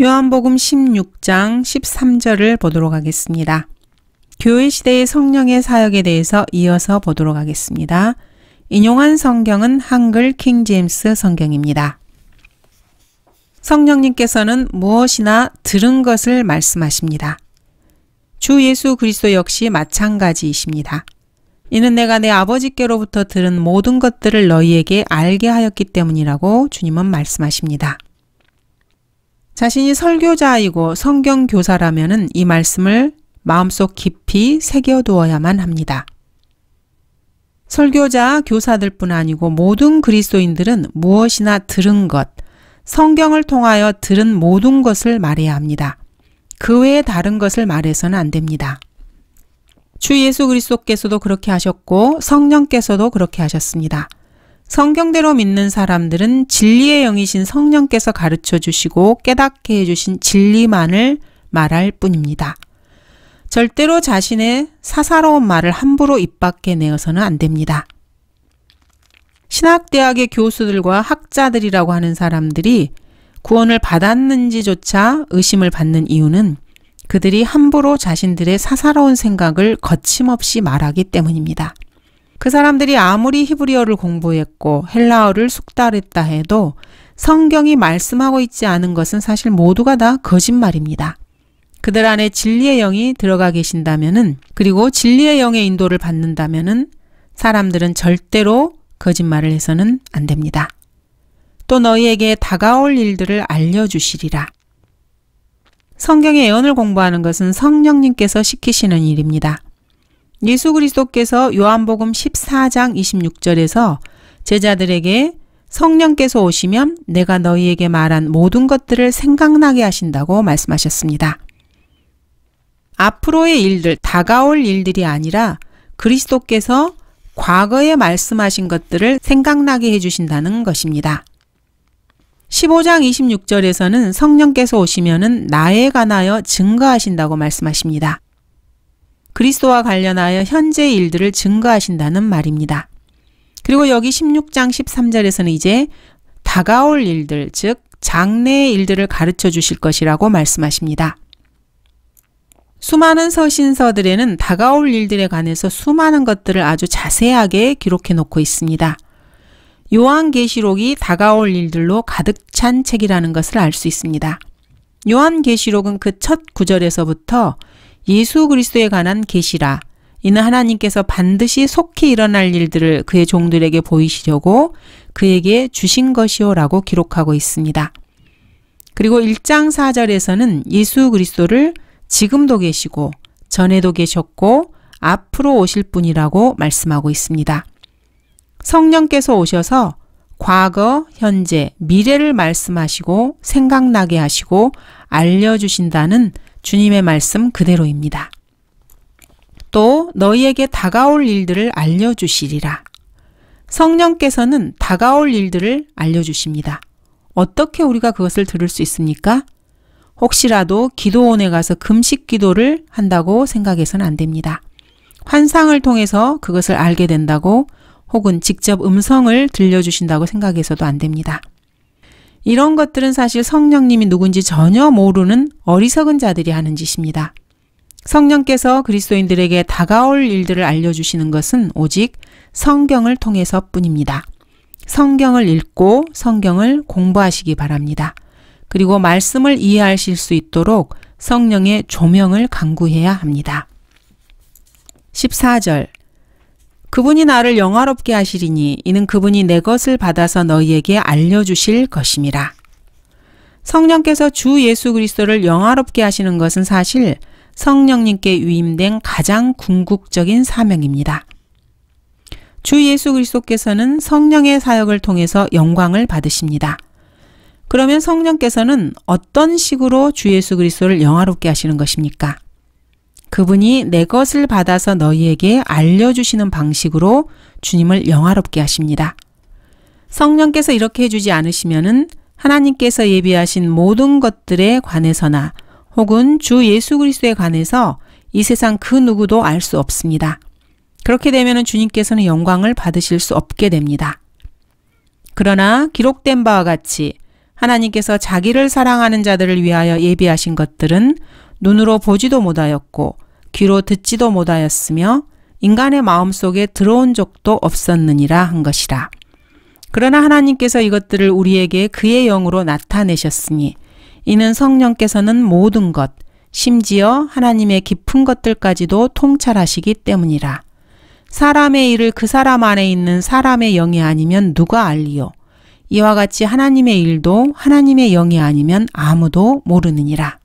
요한복음 16장 13절을 보도록 하겠습니다. 교회 시대의 성령의 사역에 대해서 이어서 보도록 하겠습니다. 인용한 성경은 한글 킹제임스 성경입니다. 성령님께서는 무엇이나 들은 것을 말씀하십니다. 주 예수 그리스도 역시 마찬가지이십니다. 이는 내가 내 아버지께로부터 들은 모든 것들을 너희에게 알게 하였기 때문이라고 주님은 말씀하십니다. 자신이 설교자이고 성경교사라면 이 말씀을 마음속 깊이 새겨두어야만 합니다. 설교자, 교사들 뿐 아니고 모든 그리스도인들은 무엇이나 들은 것, 성경을 통하여 들은 모든 것을 말해야 합니다. 그 외에 다른 것을 말해서는 안 됩니다. 주 예수 그리스도께서도 그렇게 하셨고 성령께서도 그렇게 하셨습니다. 성경대로 믿는 사람들은 진리의 영이신 성령께서 가르쳐 주시고 깨닫게 해주신 진리만을 말할 뿐입니다. 절대로 자신의 사사로운 말을 함부로 입 밖에 내어서는 안 됩니다. 신학대학의 교수들과 학자들이라고 하는 사람들이 구원을 받았는지조차 의심을 받는 이유는 그들이 함부로 자신들의 사사로운 생각을 거침없이 말하기 때문입니다. 그 사람들이 아무리 히브리어를 공부했고 헬라어를 숙달했다 해도 성경이 말씀하고 있지 않은 것은 사실 모두가 다 거짓말입니다. 그들 안에 진리의 영이 들어가 계신다면은 그리고 진리의 영의 인도를 받는다면은 사람들은 절대로 거짓말을 해서는 안 됩니다. 또 너희에게 다가올 일들을 알려주시리라. 성경의 예언을 공부하는 것은 성령님께서 시키시는 일입니다. 예수 그리스도께서 요한복음 14장 26절에서 제자들에게 성령께서 오시면 내가 너희에게 말한 모든 것들을 생각나게 하신다고 말씀하셨습니다. 앞으로의 일들, 다가올 일들이 아니라 그리스도께서 과거에 말씀하신 것들을 생각나게 해주신다는 것입니다. 15장 26절에서는 성령께서 오시면은 나에 관하여 증거하신다고 말씀하십니다. 그리스도와 관련하여 현재 의 일들을 증거하신다는 말입니다. 그리고 여기 16장 13절에서는 이제 다가올 일들, 즉 장래의 일들을 가르쳐 주실 것이라고 말씀하십니다. 수많은 서신서들에는 다가올 일들에 관해서 수많은 것들을 아주 자세하게 기록해 놓고 있습니다. 요한계시록이 다가올 일들로 가득 찬 책이라는 것을 알 수 있습니다. 요한계시록은 그 첫 구절에서부터 예수 그리스도에 관한 계시라. 이는 하나님께서 반드시 속히 일어날 일들을 그의 종들에게 보이시려고 그에게 주신 것이오라고 기록하고 있습니다. 그리고 1장 4절에서는 예수 그리스도를 지금도 계시고 전에도 계셨고 앞으로 오실 분이라고 말씀하고 있습니다. 성령께서 오셔서 과거, 현재, 미래를 말씀하시고 생각나게 하시고 알려주신다는 주님의 말씀 그대로입니다. 또 너희에게 다가올 일들을 알려주시리라. 성령께서는 다가올 일들을 알려주십니다. 어떻게 우리가 그것을 들을 수 있습니까? 혹시라도 기도원에 가서 금식 기도를 한다고 생각해서는 안 됩니다. 환상을 통해서 그것을 알게 된다고 혹은 직접 음성을 들려주신다고 생각해서도 안 됩니다. 이런 것들은 사실 성령님이 누군지 전혀 모르는 어리석은 자들이 하는 짓입니다. 성령께서 그리스도인들에게 다가올 일들을 알려주시는 것은 오직 성경을 통해서 뿐입니다. 성경을 읽고 성경을 공부하시기 바랍니다. 그리고 말씀을 이해하실 수 있도록 성령의 조명을 강구해야 합니다. 14절 그분이 나를 영화롭게 하시리니 이는 그분이 내 것을 받아서 너희에게 알려주실 것임이라. 성령께서 주 예수 그리스도를 영화롭게 하시는 것은 사실 성령님께 위임된 가장 궁극적인 사명입니다. 주 예수 그리스도께서는 성령의 사역을 통해서 영광을 받으십니다. 그러면 성령께서는 어떤 식으로 주 예수 그리스도를 영화롭게 하시는 것입니까? 그분이 내 것을 받아서 너희에게 알려주시는 방식으로 주님을 영화롭게 하십니다. 성령께서 이렇게 해주지 않으시면은 하나님께서 예비하신 모든 것들에 관해서나 혹은 주 예수 그리스도에 관해서 이 세상 그 누구도 알 수 없습니다. 그렇게 되면 주님께서는 영광을 받으실 수 없게 됩니다. 그러나 기록된 바와 같이 하나님께서 자기를 사랑하는 자들을 위하여 예비하신 것들은 눈으로 보지도 못하였고 귀로 듣지도 못하였으며 인간의 마음 속에 들어온 적도 없었느니라 한 것이라. 그러나 하나님께서 이것들을 우리에게 그의 영으로 나타내셨으니 이는 성령께서는 모든 것, 심지어 하나님의 깊은 것들까지도 통찰하시기 때문이라. 사람의 일을 그 사람 안에 있는 사람의 영이 아니면 누가 알리요? 이와 같이 하나님의 일도 하나님의 영이 아니면 아무도 모르느니라.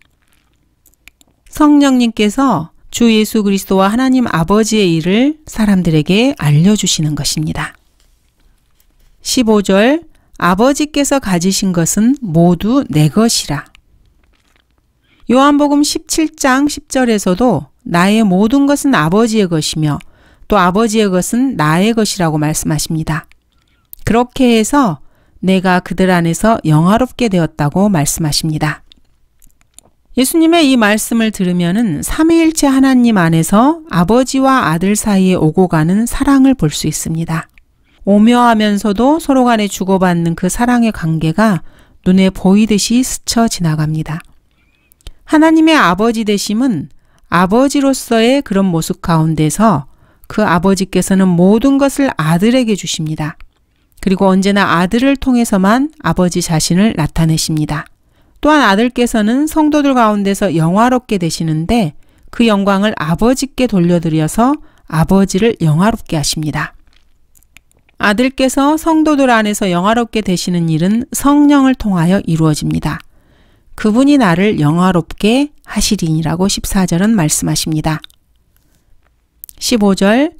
성령님께서 주 예수 그리스도와 하나님 아버지의 일을 사람들에게 알려주시는 것입니다. 15절 아버지께서 가지신 것은 모두 내 것이라. 요한복음 17장 10절에서도 나의 모든 것은 아버지의 것이며 또 아버지의 것은 나의 것이라고 말씀하십니다. 그렇게 해서 내가 그들 안에서 영화롭게 되었다고 말씀하십니다. 예수님의 이 말씀을 들으면은 삼위일체 하나님 안에서 아버지와 아들 사이에 오고 가는 사랑을 볼 수 있습니다. 오묘하면서도 서로 간에 주고받는 그 사랑의 관계가 눈에 보이듯이 스쳐 지나갑니다. 하나님의 아버지 되심은 아버지로서의 그런 모습 가운데서 그 아버지께서는 모든 것을 아들에게 주십니다. 그리고 언제나 아들을 통해서만 아버지 자신을 나타내십니다. 또한 아들께서는 성도들 가운데서 영화롭게 되시는데 그 영광을 아버지께 돌려드려서 아버지를 영화롭게 하십니다. 아들께서 성도들 안에서 영화롭게 되시는 일은 성령을 통하여 이루어집니다. 그분이 나를 영화롭게 하시리니라고 14절은 말씀하십니다. 15절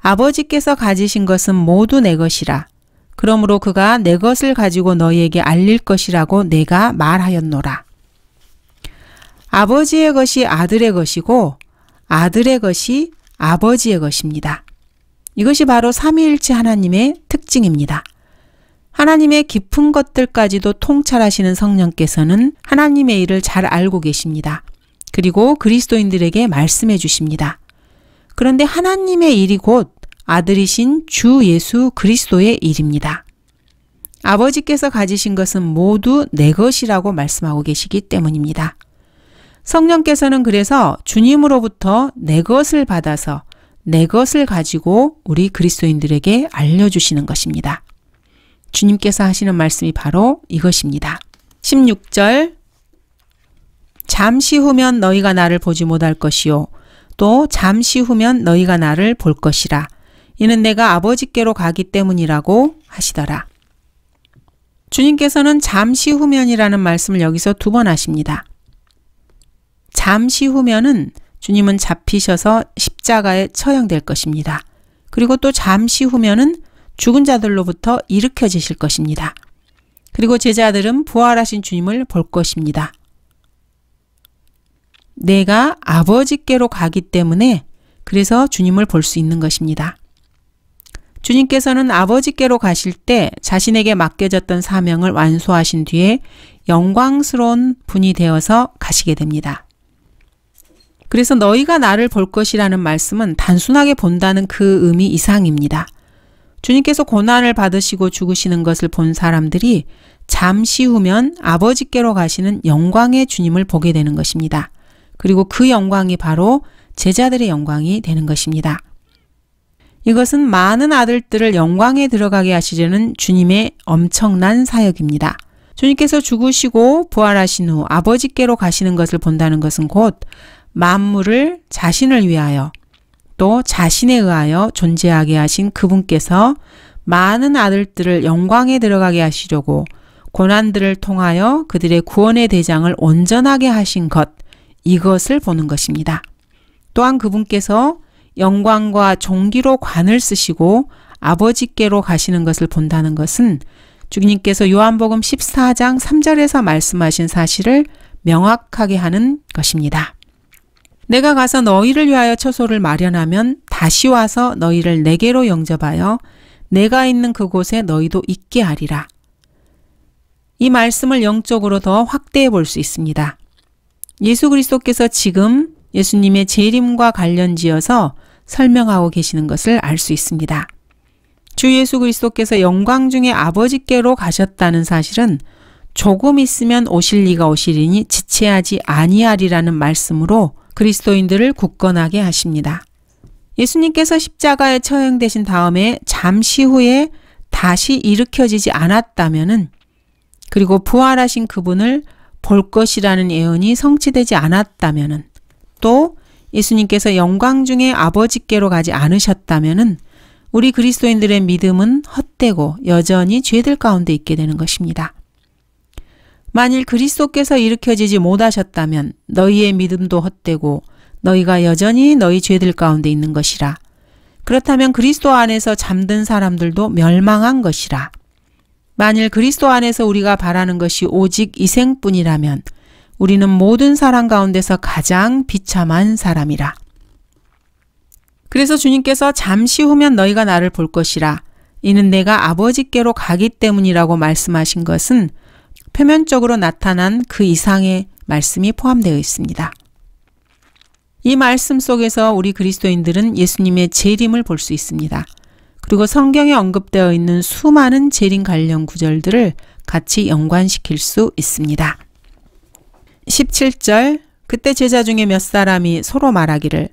아버지께서 가지신 것은 모두 내 것이라 그러므로 그가 내 것을 가지고 너희에게 알릴 것이라고 내가 말하였노라. 아버지의 것이 아들의 것이고 아들의 것이 아버지의 것입니다. 이것이 바로 삼위일체 하나님의 특징입니다. 하나님의 깊은 것들까지도 통찰하시는 성령께서는 하나님의 일을 잘 알고 계십니다. 그리고 그리스도인들에게 말씀해 주십니다. 그런데 하나님의 일이 곧 아들이신 주 예수 그리스도의 일입니다. 아버지께서 가지신 것은 모두 내 것이라고 말씀하고 계시기 때문입니다. 성령께서는 그래서 주님으로부터 내 것을 받아서 내 것을 가지고 우리 그리스도인들에게 알려주시는 것입니다. 주님께서 하시는 말씀이 바로 이것입니다. 16절 잠시 후면 너희가 나를 보지 못할 것이요 또 잠시 후면 너희가 나를 볼 것이라 이는 내가 아버지께로 가기 때문이라고 하시더라. 주님께서는 잠시 후면이라는 말씀을 여기서 두 번 하십니다. 잠시 후면은 주님은 잡히셔서 십자가에 처형될 것입니다. 그리고 또 잠시 후면은 죽은 자들로부터 일으켜지실 것입니다. 그리고 제자들은 부활하신 주님을 볼 것입니다. 내가 아버지께로 가기 때문에 그래서 주님을 볼 수 있는 것입니다. 주님께서는 아버지께로 가실 때 자신에게 맡겨졌던 사명을 완수하신 뒤에 영광스러운 분이 되어서 가시게 됩니다. 그래서 너희가 나를 볼 것이라는 말씀은 단순하게 본다는 그 의미 이상입니다. 주님께서 고난을 받으시고 죽으시는 것을 본 사람들이 잠시 후면 아버지께로 가시는 영광의 주님을 보게 되는 것입니다. 그리고 그 영광이 바로 제자들의 영광이 되는 것입니다. 이것은 많은 아들들을 영광에 들어가게 하시려는 주님의 엄청난 사역입니다. 주님께서 죽으시고 부활하신 후 아버지께로 가시는 것을 본다는 것은 곧 만물을 자신을 위하여 또 자신에 의하여 존재하게 하신 그분께서 많은 아들들을 영광에 들어가게 하시려고 고난들을 통하여 그들의 구원의 대장을 온전하게 하신 것, 이것을 보는 것입니다. 또한 그분께서 영광과 종기로 관을 쓰시고 아버지께로 가시는 것을 본다는 것은 주님께서 요한복음 14장 3절에서 말씀하신 사실을 명확하게 하는 것입니다. 내가 가서 너희를 위하여 처소를 마련하면 다시 와서 너희를 내게로 영접하여 내가 있는 그곳에 너희도 있게 하리라. 이 말씀을 영적으로 더 확대해 볼 수 있습니다. 예수 그리스도께서 지금 예수님의 재림과 관련지어서 설명하고 계시는 것을 알 수 있습니다. 주 예수 그리스도께서 영광 중에 아버지께로 가셨다는 사실은 조금 있으면 오실 리가 오시리니 지체하지 아니하리라는 말씀으로 그리스도인들을 굳건하게 하십니다. 예수님께서 십자가에 처형되신 다음에 잠시 후에 다시 일으켜지지 않았다면은 그리고 부활하신 그분을 볼 것이라는 예언이 성취되지 않았다면은 또 예수님께서 영광 중에 아버지께로 가지 않으셨다면 우리 그리스도인들의 믿음은 헛되고 여전히 죄들 가운데 있게 되는 것입니다. 만일 그리스도께서 일으켜지지 못하셨다면 너희의 믿음도 헛되고 너희가 여전히 너희 죄들 가운데 있는 것이라. 그렇다면 그리스도 안에서 잠든 사람들도 멸망한 것이라. 만일 그리스도 안에서 우리가 바라는 것이 오직 이생뿐이라면 우리는 모든 사람 가운데서 가장 비참한 사람이라. 그래서 주님께서 잠시 후면 너희가 나를 볼 것이라. 이는 내가 아버지께로 가기 때문이라고 말씀하신 것은 표면적으로 나타난 그 이상의 말씀이 포함되어 있습니다. 이 말씀 속에서 우리 그리스도인들은 예수님의 재림을 볼 수 있습니다. 그리고 성경에 언급되어 있는 수많은 재림 관련 구절들을 같이 연관시킬 수 있습니다. 17절 그때 제자 중에 몇 사람이 서로 말하기를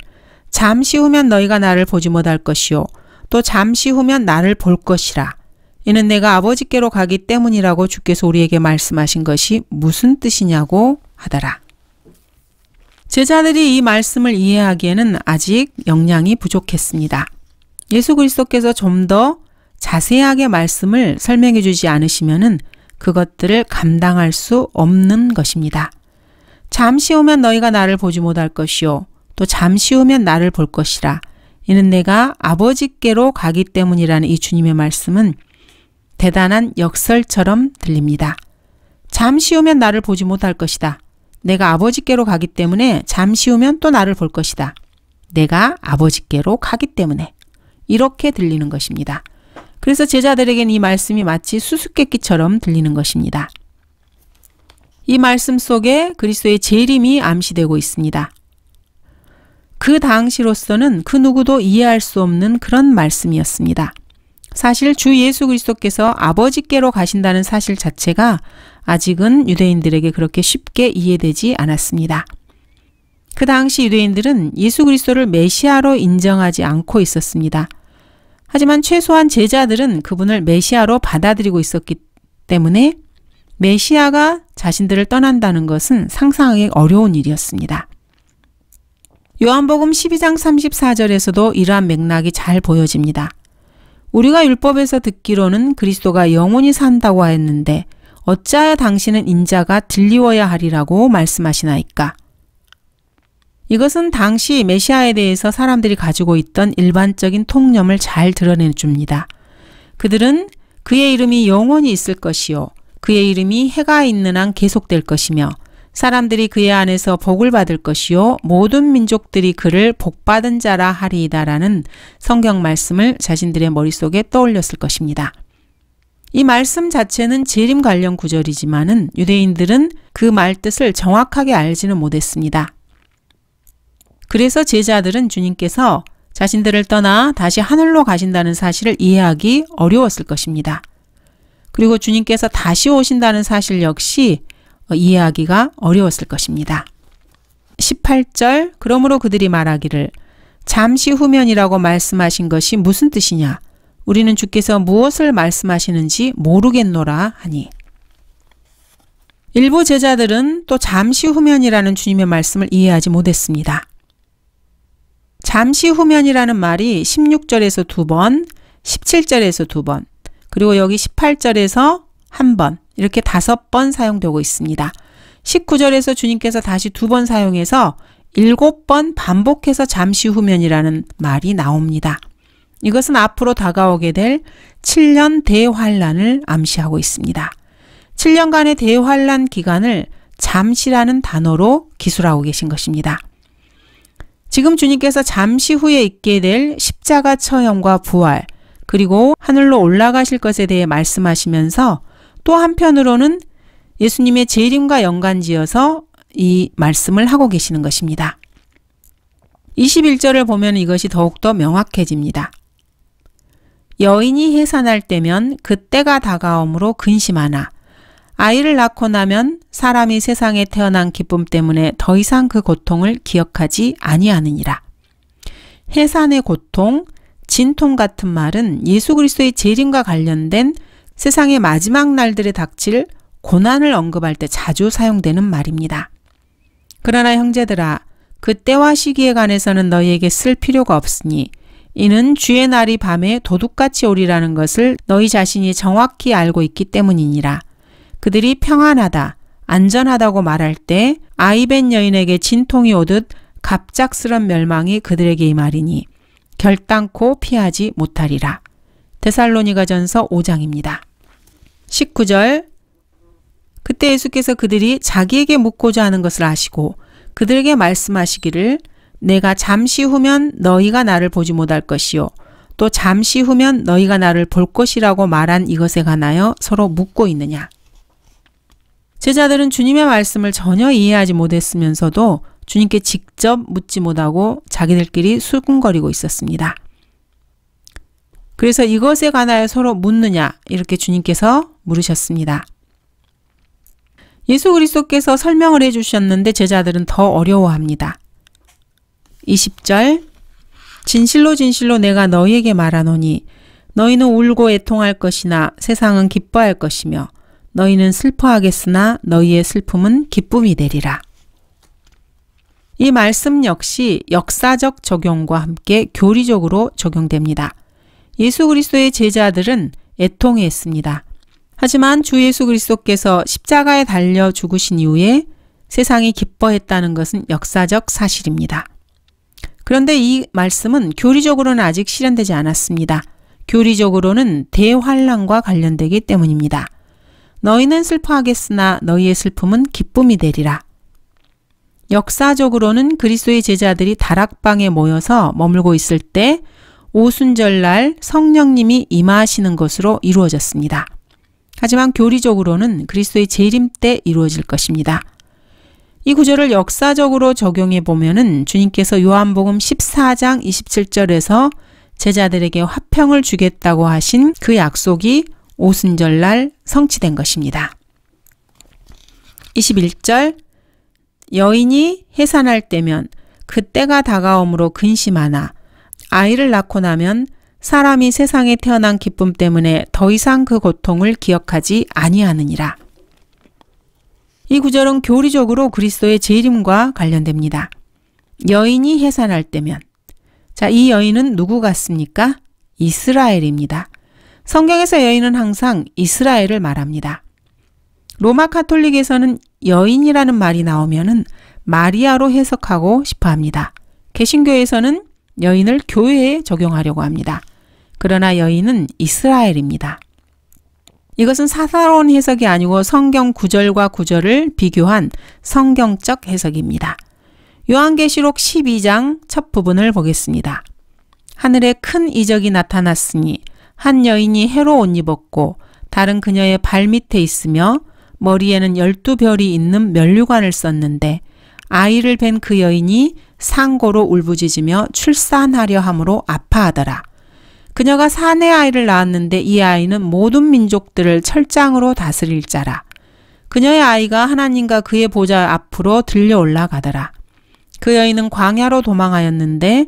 잠시 후면 너희가 나를 보지 못할 것이요 또 잠시 후면 나를 볼 것이라 이는 내가 아버지께로 가기 때문이라고 주께서 우리에게 말씀하신 것이 무슨 뜻이냐고 하더라. 제자들이 이 말씀을 이해하기에는 아직 역량이 부족했습니다. 예수 그리스도께서 좀 더 자세하게 말씀을 설명해 주지 않으시면은 그것들을 감당할 수 없는 것입니다. 잠시 오면 너희가 나를 보지 못할 것이요 또 잠시 오면 나를 볼 것이라 이는 내가 아버지께로 가기 때문이라는 이 주님의 말씀은 대단한 역설처럼 들립니다. 잠시 오면 나를 보지 못할 것이다. 내가 아버지께로 가기 때문에 잠시 오면 또 나를 볼 것이다. 내가 아버지께로 가기 때문에 이렇게 들리는 것입니다. 그래서 제자들에겐 이 말씀이 마치 수수께끼처럼 들리는 것입니다. 이 말씀 속에 그리스도의 재림이 암시되고 있습니다. 그 당시로서는 그 누구도 이해할 수 없는 그런 말씀이었습니다. 사실 주 예수 그리스도께서 아버지께로 가신다는 사실 자체가 아직은 유대인들에게 그렇게 쉽게 이해되지 않았습니다. 그 당시 유대인들은 예수 그리스도를 메시아로 인정하지 않고 있었습니다. 하지만 최소한 제자들은 그분을 메시아로 받아들이고 있었기 때문에 메시아가 자신들을 떠난다는 것은 상상하기 어려운 일이었습니다. 요한복음 12장 34절에서도 이러한 맥락이 잘 보여집니다. 우리가 율법에서 듣기로는 그리스도가 영원히 산다고 했는데 어찌하여 당신은 인자가 들리워야 하리라고 말씀하시나이까? 이것은 당시 메시아에 대해서 사람들이 가지고 있던 일반적인 통념을 잘 드러내 줍니다. 그들은 그의 이름이 영원히 있을 것이요. 그의 이름이 해가 있는 한 계속될 것이며 사람들이 그의 안에서 복을 받을 것이요 모든 민족들이 그를 복받은 자라 하리이다라는 성경 말씀을 자신들의 머릿속에 떠올렸을 것입니다. 이 말씀 자체는 재림 관련 구절이지만은 유대인들은 그 말뜻을 정확하게 알지는 못했습니다. 그래서 제자들은 주님께서 자신들을 떠나 다시 하늘로 가신다는 사실을 이해하기 어려웠을 것입니다. 그리고 주님께서 다시 오신다는 사실 역시 어, 이해하기가 어려웠을 것입니다. 18절 그러므로 그들이 말하기를 잠시 후면이라고 말씀하신 것이 무슨 뜻이냐 우리는 주께서 무엇을 말씀하시는지 모르겠노라 하니 일부 제자들은 또 잠시 후면이라는 주님의 말씀을 이해하지 못했습니다. 잠시 후면이라는 말이 16절에서 두 번, 17절에서 두 번, 그리고 여기 18절에서 한 번, 이렇게 다섯 번 사용되고 있습니다. 19절에서 주님께서 다시 두 번 사용해서 일곱 번 반복해서 잠시 후면이라는 말이 나옵니다. 이것은 앞으로 다가오게 될 7년 대환란을 암시하고 있습니다. 7년간의 대환란 기간을 잠시라는 단어로 기술하고 계신 것입니다. 지금 주님께서 잠시 후에 있게 될 십자가 처형과 부활, 그리고 하늘로 올라가실 것에 대해 말씀하시면서 또 한편으로는 예수님의 재림과 연관지어서 이 말씀을 하고 계시는 것입니다. 21절을 보면 이것이 더욱더 명확해집니다. 여인이 해산할 때면 그때가 다가옴으로 근심하나 아이를 낳고 나면 사람이 세상에 태어난 기쁨 때문에 더 이상 그 고통을 기억하지 아니하느니라. 해산의 고통, 진통 같은 말은 예수 그리스도의 재림과 관련된 세상의 마지막 날들에 닥칠 고난을 언급할 때 자주 사용되는 말입니다. 그러나 형제들아 그 때와 시기에 관해서는 너희에게 쓸 필요가 없으니 이는 주의 날이 밤에 도둑같이 오리라는 것을 너희 자신이 정확히 알고 있기 때문이니라. 그들이 평안하다, 안전하다고 말할 때 아이벤 여인에게 진통이 오듯 갑작스런 멸망이 그들에게 이 말이니 결단코 피하지 못하리라. 데살로니가전서 5장입니다. 19절 그때 예수께서 그들이 자기에게 묻고자 하는 것을 아시고 그들에게 말씀하시기를 내가 잠시 후면 너희가 나를 보지 못할 것이요 또 잠시 후면 너희가 나를 볼 것이라고 말한 이것에 관하여 서로 묻고 있느냐 제자들은 주님의 말씀을 전혀 이해하지 못했으면서도 주님께 직접 묻지 못하고 자기들끼리 술궁거리고 있었습니다. 그래서 이것에 관하여 서로 묻느냐 이렇게 주님께서 물으셨습니다. 예수 그리스도께서 설명을 해 주셨는데 제자들은 더 어려워합니다. 20절 진실로 진실로 내가 너희에게 말하노니 너희는 울고 애통할 것이나 세상은 기뻐할 것이며 너희는 슬퍼하겠으나 너희의 슬픔은 기쁨이 되리라. 이 말씀 역시 역사적 적용과 함께 교리적으로 적용됩니다. 예수 그리스도의 제자들은 애통했습니다 하지만 주 예수 그리스도께서 십자가에 달려 죽으신 이후에 세상이 기뻐했다는 것은 역사적 사실입니다. 그런데 이 말씀은 교리적으로는 아직 실현되지 않았습니다. 교리적으로는 대환란과 관련되기 때문입니다. 너희는 슬퍼하겠으나 너희의 슬픔은 기쁨이 되리라. 역사적으로는 그리스도의 제자들이 다락방에 모여서 머물고 있을 때 오순절날 성령님이 임하시는 것으로 이루어졌습니다. 하지만 교리적으로는 그리스도의 재림 때 이루어질 것입니다. 이 구절을 역사적으로 적용해 보면은 주님께서 요한복음 14장 27절에서 제자들에게 화평을 주겠다고 하신 그 약속이 오순절날 성취된 것입니다. 21절 여인이 해산할 때면 그때가 다가옴으로 근심하나 아이를 낳고 나면 사람이 세상에 태어난 기쁨 때문에 더 이상 그 고통을 기억하지 아니하느니라. 이 구절은 교리적으로 그리스도의 재림과 관련됩니다. 여인이 해산할 때면 자, 이 여인은 누구 같습니까? 이스라엘입니다. 성경에서 여인은 항상 이스라엘을 말합니다. 로마 카톨릭에서는 여인이라는 말이 나오면은 마리아로 해석하고 싶어 합니다. 개신교에서는 여인을 교회에 적용하려고 합니다. 그러나 여인은 이스라엘입니다. 이것은 사사로운 해석이 아니고 성경 구절과 구절을 비교한 성경적 해석입니다. 요한계시록 12장 첫 부분을 보겠습니다. 하늘에 큰 이적이 나타났으니 한 여인이 해로 옷 입었고 다른 그녀의 발밑에 있으며 머리에는 열두 별이 있는 면류관을 썼는데 아이를 뵌 그 여인이 상고로 울부짖으며 출산하려 함으로 아파하더라. 그녀가 사내 아이를 낳았는데 이 아이는 모든 민족들을 철장으로 다스릴 자라. 그녀의 아이가 하나님과 그의 보좌 앞으로 들려 올라가더라. 그 여인은 광야로 도망하였는데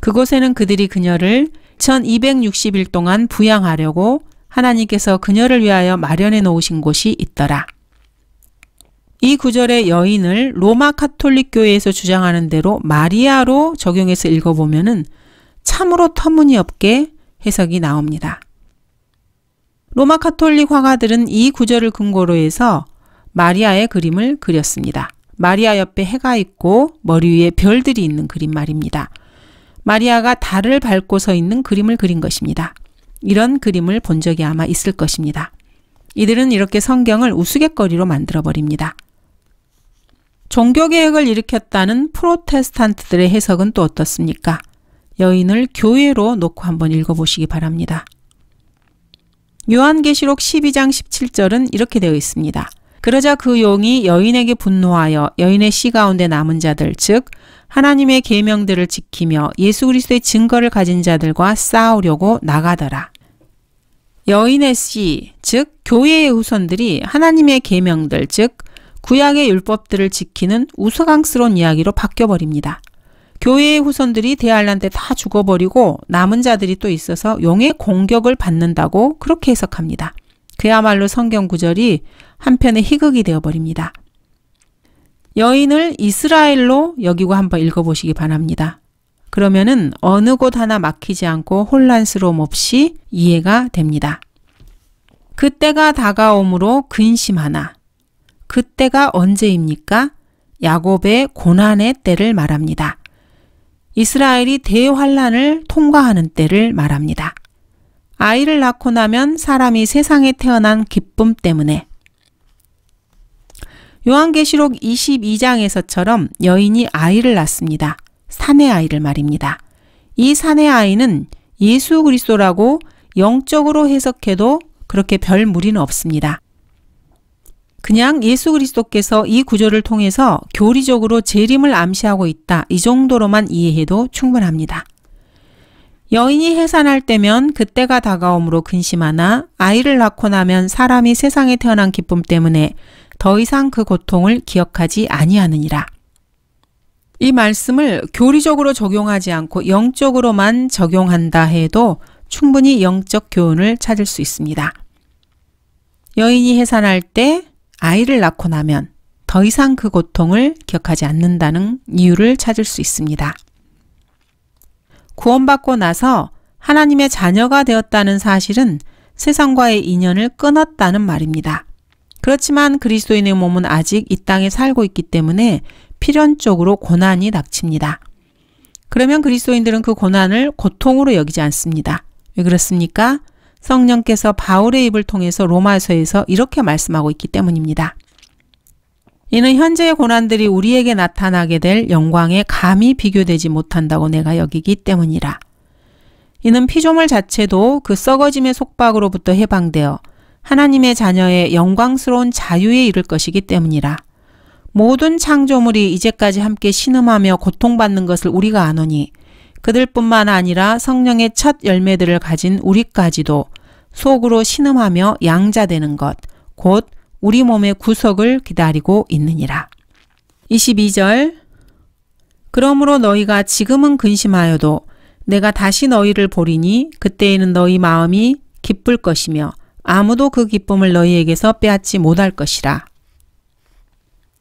그곳에는 그들이 그녀를 1260일 동안 부양하려고 하나님께서 그녀를 위하여 마련해 놓으신 곳이 있더라. 이 구절의 여인을 로마 카톨릭 교회에서 주장하는 대로 마리아로 적용해서 읽어보면 참으로 터무니없게 해석이 나옵니다. 로마 카톨릭 화가들은 이 구절을 근거로 해서 마리아의 그림을 그렸습니다. 마리아 옆에 해가 있고 머리 위에 별들이 있는 그림 말입니다. 마리아가 달을 밟고 서 있는 그림을 그린 것입니다. 이런 그림을 본 적이 아마 있을 것입니다. 이들은 이렇게 성경을 우스갯거리로 만들어버립니다. 종교개혁을 일으켰다는 프로테스탄트들의 해석은 또 어떻습니까? 여인을 교회로 놓고 한번 읽어보시기 바랍니다. 요한계시록 12장 17절은 이렇게 되어 있습니다. 그러자 그 용이 여인에게 분노하여 여인의 씨 가운데 남은 자들, 즉, 하나님의 계명들을 지키며 예수 그리스도의 증거를 가진 자들과 싸우려고 나가더라. 여인의 씨, 즉 교회의 후손들이 하나님의 계명들, 즉 구약의 율법들을 지키는 우스꽝스러운 이야기로 바뀌어 버립니다. 교회의 후손들이 대알란때 다 죽어버리고 남은 자들이 또 있어서 용의 공격을 받는다고 그렇게 해석합니다. 그야말로 성경 구절이 한편의 희극이 되어버립니다. 여인을 이스라엘로 여기고 한번 읽어보시기 바랍니다. 그러면은 어느 곳 하나 막히지 않고 혼란스러움 없이 이해가 됩니다. 그때가 다가옴으로 근심하나. 그때가 언제입니까? 야곱의 고난의 때를 말합니다. 이스라엘이 대환란을 통과하는 때를 말합니다. 아이를 낳고 나면 사람이 세상에 태어난 기쁨 때문에 요한계시록 22장에서처럼 여인이 아이를 낳습니다. 산의 아이를 말입니다. 이 산의 아이는 예수 그리스도라고 영적으로 해석해도 그렇게 별 무리는 없습니다. 그냥 예수 그리스도께서 이구절을 통해서 교리적으로 재림을 암시하고 있다. 이 정도로만 이해해도 충분합니다. 여인이 해산할 때면 그때가 다가오므로 근심하나 아이를 낳고 나면 사람이 세상에 태어난 기쁨 때문에 더 이상 그 고통을 기억하지 아니하느니라. 이 말씀을 교리적으로 적용하지 않고 영적으로만 적용한다 해도 충분히 영적 교훈을 찾을 수 있습니다. 여인이 해산할 때 아이를 낳고 나면 더 이상 그 고통을 기억하지 않는다는 이유를 찾을 수 있습니다. 구원받고 나서 하나님의 자녀가 되었다는 사실은 세상과의 인연을 끊었다는 말입니다. 그렇지만 그리스도인의 몸은 아직 이 땅에 살고 있기 때문에 필연적으로 고난이 닥칩니다. 그러면 그리스도인들은 그 고난을 고통으로 여기지 않습니다. 왜 그렇습니까? 성령께서 바울의 입을 통해서 로마서에서 이렇게 말씀하고 있기 때문입니다. 이는 현재의 고난들이 우리에게 나타나게 될 영광에 감히 비교되지 못한다고 내가 여기기 때문이라. 이는 피조물 자체도 그 썩어짐의 속박으로부터 해방되어 하나님의 자녀의 영광스러운 자유에 이를 것이기 때문이라. 모든 창조물이 이제까지 함께 신음하며 고통받는 것을 우리가 아노니 그들뿐만 아니라 성령의 첫 열매들을 가진 우리까지도 속으로 신음하며 양자되는 것, 곧 우리 몸의 구석을 기다리고 있느니라. 22절 그러므로 너희가 지금은 근심하여도 내가 다시 너희를 보리니 그때에는 너희 마음이 기쁠 것이며 아무도 그 기쁨을 너희에게서 빼앗지 못할 것이라.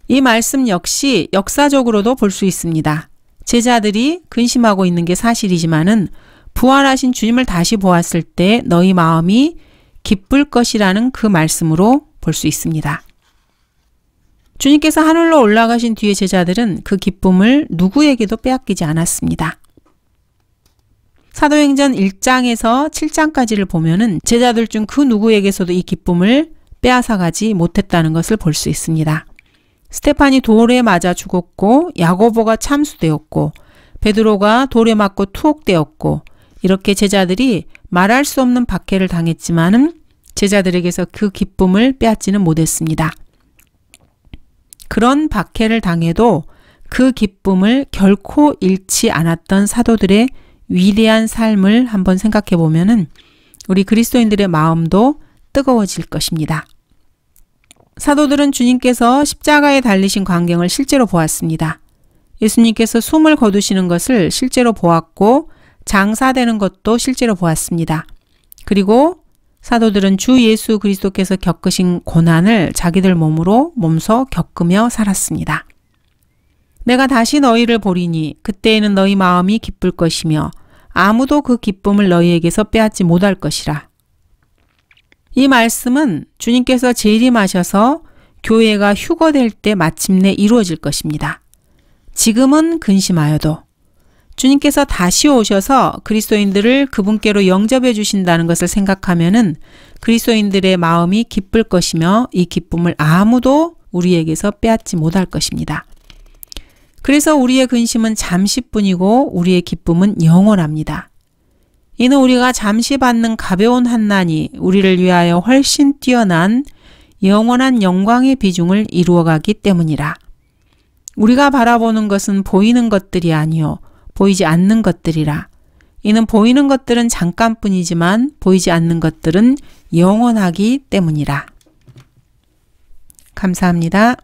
이 말씀 역시 역사적으로도 볼 수 있습니다. 제자들이 근심하고 있는 게 사실이지만은 부활하신 주님을 다시 보았을 때 너희 마음이 기쁠 것이라는 그 말씀으로 볼 수 있습니다. 주님께서 하늘로 올라가신 뒤에 제자들은 그 기쁨을 누구에게도 빼앗기지 않았습니다. 사도행전 1장에서 7장까지를 보면은 제자들 중 그 누구에게서도 이 기쁨을 빼앗아가지 못했다는 것을 볼 수 있습니다. 스테판이 돌에 맞아 죽었고 야고보가 참수되었고 베드로가 돌에 맞고 투옥되었고 이렇게 제자들이 말할 수 없는 박해를 당했지만은 제자들에게서 그 기쁨을 빼앗지는 못했습니다. 그런 박해를 당해도 그 기쁨을 결코 잃지 않았던 사도들의 위대한 삶을 한번 생각해 보면은 우리 그리스도인들의 마음도 뜨거워질 것입니다. 사도들은 주님께서 십자가에 달리신 광경을 실제로 보았습니다. 예수님께서 숨을 거두시는 것을 실제로 보았고 장사되는 것도 실제로 보았습니다. 그리고 사도들은 주 예수 그리스도께서 겪으신 고난을 자기들 몸으로 몸소 겪으며 살았습니다. 내가 다시 너희를 보리니 그때에는 너희 마음이 기쁠 것이며 아무도 그 기쁨을 너희에게서 빼앗지 못할 것이라. 이 말씀은 주님께서 재림하셔서 교회가 휴거될 때 마침내 이루어질 것입니다. 지금은 근심하여도 주님께서 다시 오셔서 그리스도인들을 그분께로 영접해 주신다는 것을 생각하면은 그리스도인들의 마음이 기쁠 것이며 이 기쁨을 아무도 우리에게서 빼앗지 못할 것입니다. 그래서 우리의 근심은 잠시뿐이고 우리의 기쁨은 영원합니다. 이는 우리가 잠시 받는 가벼운 한난이 우리를 위하여 훨씬 뛰어난 영원한 영광의 비중을 이루어가기 때문이라. 우리가 바라보는 것은 보이는 것들이 아니요 보이지 않는 것들이라. 이는 보이는 것들은 잠깐뿐이지만 보이지 않는 것들은 영원하기 때문이라. 감사합니다.